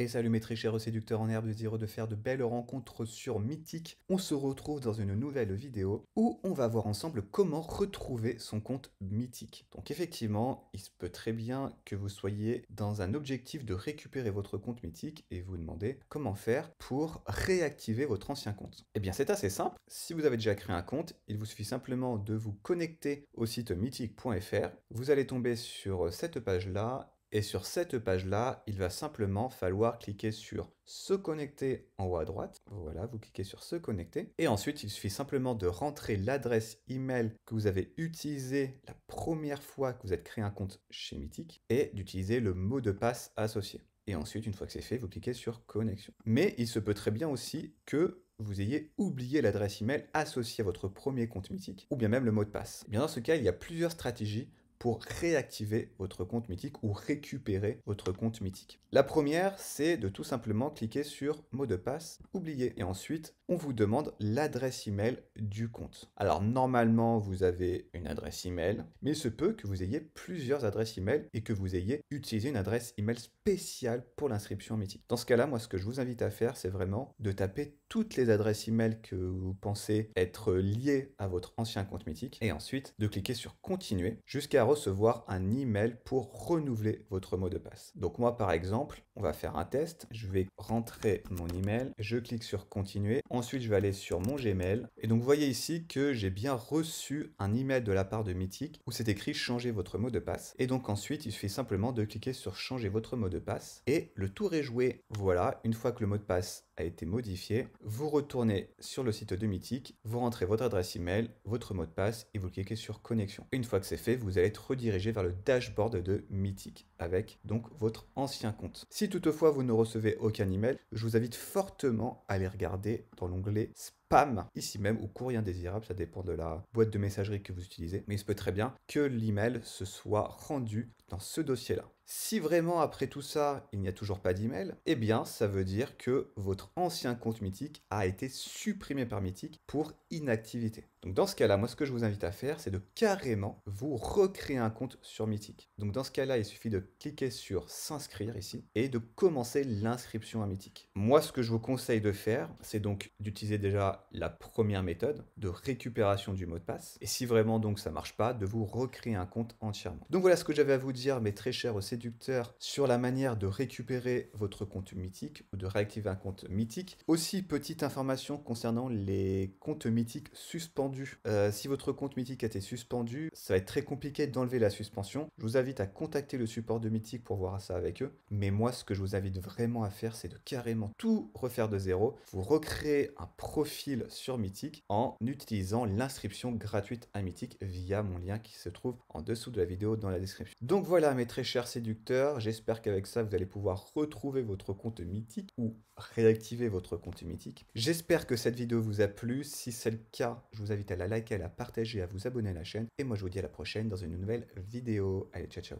Et salut mes très chers séducteurs en herbe, désireux de faire de belles rencontres sur Mythique. On se retrouve dans une nouvelle vidéo où on va voir ensemble comment retrouver son compte Mythique. Donc effectivement, il se peut très bien que vous soyez dans un objectif de récupérer votre compte Mythique et vous demandez comment faire pour réactiver votre ancien compte. Eh bien c'est assez simple. Si vous avez déjà créé un compte, il vous suffit simplement de vous connecter au site mythique.fr. Vous allez tomber sur cette page là et sur cette page-là, il va simplement falloir cliquer sur se connecter en haut à droite. Voilà, vous cliquez sur se connecter. Et ensuite, il suffit simplement de rentrer l'adresse email que vous avez utilisée la première fois que vous avez créé un compte chez mythique et d'utiliser le mot de passe associé. Et ensuite, une fois que c'est fait, vous cliquez sur connexion. Mais il se peut très bien aussi que vous ayez oublié l'adresse email associée à votre premier compte mythique, ou bien même le mot de passe. bien dans ce cas, il y a plusieurs stratégies pour réactiver votre compte mythique ou récupérer votre compte mythique. La première, c'est de tout simplement cliquer sur mot de passe oublié et ensuite on vous demande l'adresse email du compte. Alors normalement, vous avez une adresse email, mais il se peut que vous ayez plusieurs adresses email et que vous ayez utilisé une adresse email spéciale pour l'inscription mythique. Dans ce cas-là, moi ce que je vous invite à faire, c'est vraiment de taper toutes les adresses email que vous pensez être liées à votre ancien compte mythique et ensuite de cliquer sur continuer jusqu'à recevoir un email pour renouveler votre mot de passe. Donc moi par exemple, on va faire un test, je vais rentrer mon email, je clique sur continuer, ensuite je vais aller sur mon Gmail et donc vous voyez ici que j'ai bien reçu un email de la part de Mythic où c'est écrit changer votre mot de passe et donc ensuite il suffit simplement de cliquer sur changer votre mot de passe et le tour est joué. Voilà, une fois que le mot de passe a été modifié, vous retournez sur le site de Mythic, vous rentrez votre adresse email, votre mot de passe et vous cliquez sur connexion. Une fois que c'est fait, vous allez redirigé vers le dashboard de Mythic avec donc votre ancien compte. Si toutefois vous ne recevez aucun email, je vous invite fortement à aller regarder dans l'onglet spam ici même ou courrier indésirable, ça dépend de la boîte de messagerie que vous utilisez, mais il se peut très bien que l'email se soit rendu dans ce dossier-là. Si vraiment après tout ça, il n'y a toujours pas d'email, eh bien ça veut dire que votre ancien compte Mythique a été supprimé par Mythique pour inactivité. Donc dans ce cas-là, moi ce que je vous invite à faire, c'est de carrément vous recréer un compte sur Mythique. Donc dans ce cas-là, il suffit de cliquer sur s'inscrire ici et de commencer l'inscription à Mythique. Moi ce que je vous conseille de faire, c'est donc d'utiliser déjà la première méthode de récupération du mot de passe et si vraiment donc ça marche pas, de vous recréer un compte entièrement. Donc voilà ce que j'avais à vous dire mais très cher aux séducteurs, sur la manière de récupérer votre compte mythique ou de réactiver un compte mythique. Aussi, petite information concernant les comptes mythiques suspendus. Euh, si votre compte mythique a été suspendu, ça va être très compliqué d'enlever la suspension. Je vous invite à contacter le support de mythique pour voir ça avec eux. Mais moi, ce que je vous invite vraiment à faire, c'est de carrément tout refaire de zéro. Vous recréer un profil sur mythique en utilisant l'inscription gratuite à mythique via mon lien qui se trouve en dessous de la vidéo dans la description. Donc voilà mes très chers séducteurs, j'espère qu'avec ça vous allez pouvoir retrouver votre compte mythique ou réactiver votre compte mythique. J'espère que cette vidéo vous a plu, si c'est le cas, je vous invite à la liker, à la partager, à vous abonner à la chaîne et moi je vous dis à la prochaine dans une nouvelle vidéo. Allez, ciao ciao